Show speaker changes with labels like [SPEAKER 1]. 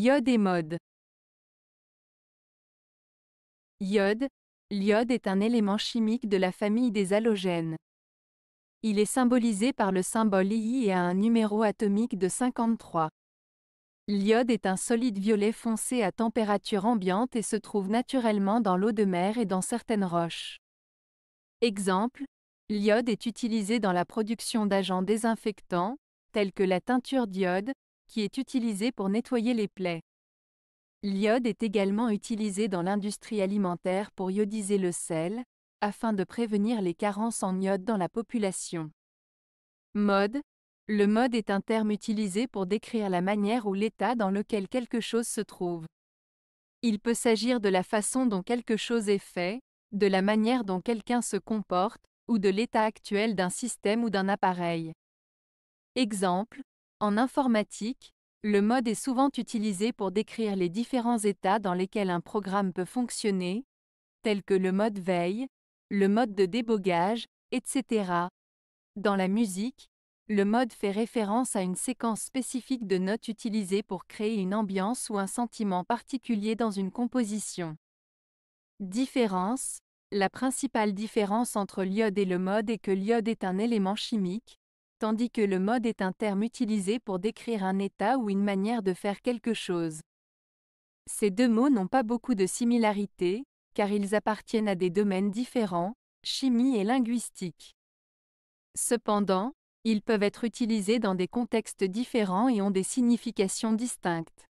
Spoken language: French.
[SPEAKER 1] Iode et mode. Iode, l'iode est un élément chimique de la famille des halogènes. Il est symbolisé par le symbole I et a un numéro atomique de 53. L'iode est un solide violet foncé à température ambiante et se trouve naturellement dans l'eau de mer et dans certaines roches. Exemple, l'iode est utilisé dans la production d'agents désinfectants, tels que la teinture d'iode, qui est utilisé pour nettoyer les plaies. L'iode est également utilisé dans l'industrie alimentaire pour iodiser le sel, afin de prévenir les carences en iode dans la population. Mode. Le mode est un terme utilisé pour décrire la manière ou l'état dans lequel quelque chose se trouve. Il peut s'agir de la façon dont quelque chose est fait, de la manière dont quelqu'un se comporte, ou de l'état actuel d'un système ou d'un appareil. Exemple, en informatique, le mode est souvent utilisé pour décrire les différents états dans lesquels un programme peut fonctionner, tels que le mode veille, le mode de débogage, etc. Dans la musique, le mode fait référence à une séquence spécifique de notes utilisées pour créer une ambiance ou un sentiment particulier dans une composition. Différence La principale différence entre l'iode et le mode est que l'iode est un élément chimique, tandis que le mode est un terme utilisé pour décrire un état ou une manière de faire quelque chose. Ces deux mots n'ont pas beaucoup de similarités, car ils appartiennent à des domaines différents, chimie et linguistique. Cependant, ils peuvent être utilisés dans des contextes différents et ont des significations distinctes.